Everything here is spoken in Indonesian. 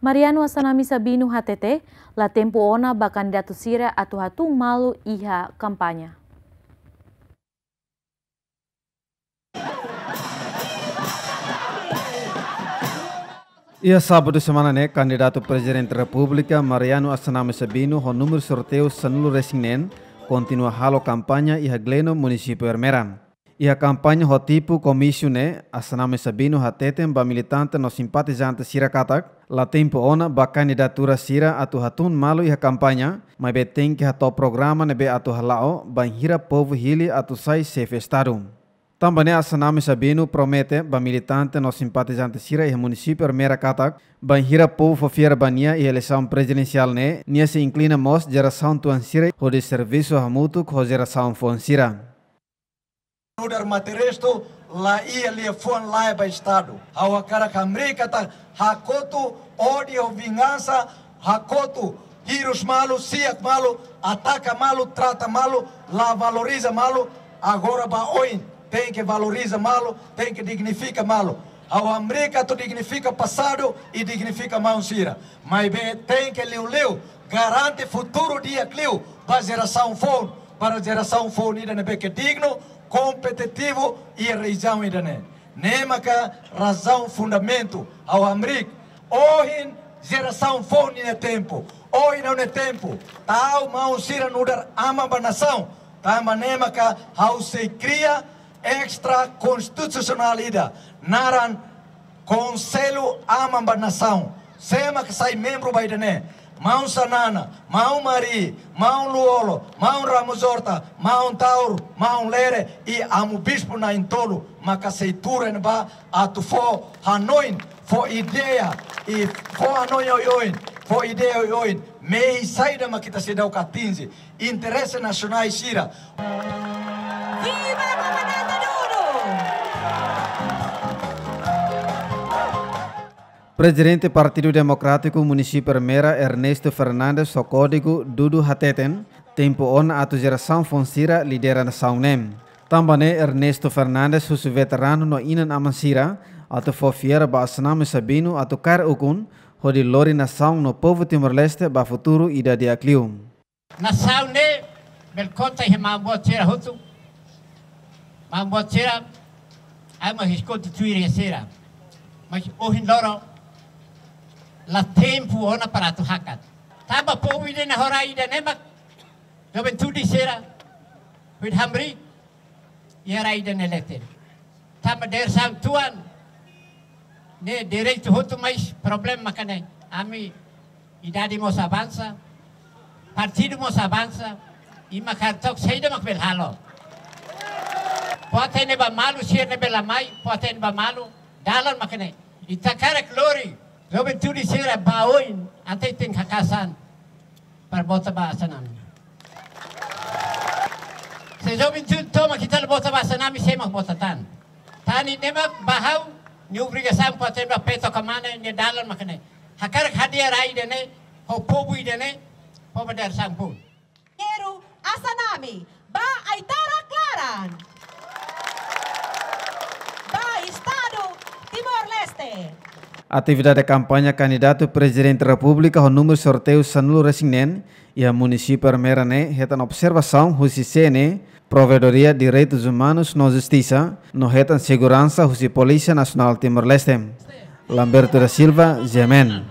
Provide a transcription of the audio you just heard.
Mariano Asanami Sabinu HTT, la tempo ona bakandato sira atu hatung malu iha kampanya. Ia di semana ne candidato presiden Republika Mariano Asanami Sabino ho número sorteo Sanulu Resingen kontinua halo kampanya iha gleno munisipu Ermeran. Ia e kampanye campanha komisione Commissione, a Sabino Hatetem, ba militante no simpatizante Sira Katak, la tempo ona ba kandidatura Sira atu hatun malu ia kampanye mai mas be tem que hato programa atu halao, ba hira povo hili atu sai sefe tambane Também a Sabino promete ba militante no simpatizante Sira ia município Armera Katak, ba hira povo fiera bania ia lesaun presidencial ne, nia se inclina mos saun tuan Sira, ho de servisu hamutuk, jera saun fon Sira. dar materesto la ia lá e é laiba é estado. Awa karakamrika ta tá, hakoto ódio, vingança, hakoto vírus malo, siak malo, ataca malo, trata malo, lá valoriza malo, agora para baoin tem que valoriza malo, tem que dignifica malo. Ao América tu dignifica passado e dignifica mão mãosira. Mas bem, tem que liu liu, garante futuro dia cliu, para geração fone, para geração fone, ainda né, não né, que é digno, competitivo e a região Idané. Nemaca razão fundamento ao Amrik. Hoje geração fone é tempo. Hoje não é tempo. Tal mão sira nudar ama a nação. Tama ao se cria extra constitucionalida. Naran conselho ama a nação. Sema que sai membro Baidané. Mão sanana, Mão mari, Mão luolo, Mão ramusorta, Mão tauro, Mão lere e amo bispo na intolo, macaceitura en ba atu fo hanoin, fo ideia e fo hanoin oioin, fo ideia oioin, mei saída maquita se Catinze, 15, interesse nacional Viva shira. Viva Mamanata Duro! Presidente Partido Democrático Municipal Mera Ernesto Fernandes Socódigo Dudu Hateten tempo on atuzeração fonsira lideração nem. Tambane Ernesto Fernandes husu veterano no inan amansira atu fofiera ba asname sabino atu kar ukun hodi lori nação no povo Timor-Leste ba futuro ida de acliu. Nação ne belkota himambotira hutu mambotira ama hiskontu tuiri e sira mas ohin loro la tempu ona para tu hakat. Tamba po wile na hora ida nemak. ben tudi sera. wile hamri. rai ida neletel. Tamba der sam tuan. Ne tu hotu mais problem makane. Ami idadi bansa, partidu Partido sa bansa, Ima kartok seida makbel halo. Poate ne ba malu sier ne mai, poate ne ba malu dalan makane. Itakara glory. Juventude sera baoin antai ting kakasan par bota basanam. Se juventude toma kital bota basanam sema bota tan. Tani nema bahau ni ubriga sam pate ba peto kamane ni dalan makane. Hakar hadia rai dene ho pobu dene ho badar sampun. Eru asanami ba aitara klaran. Atividade kampanye campanha candidato presidente da República o número sorteio Sanulo Resignen e a município Armerane reta na observação Rusicene, Provedoria de Direitos Humanos na Justiça, no reta segurança Rusi Polícia Nacional Timor-Leste. Lamberto da Silva, Gemen.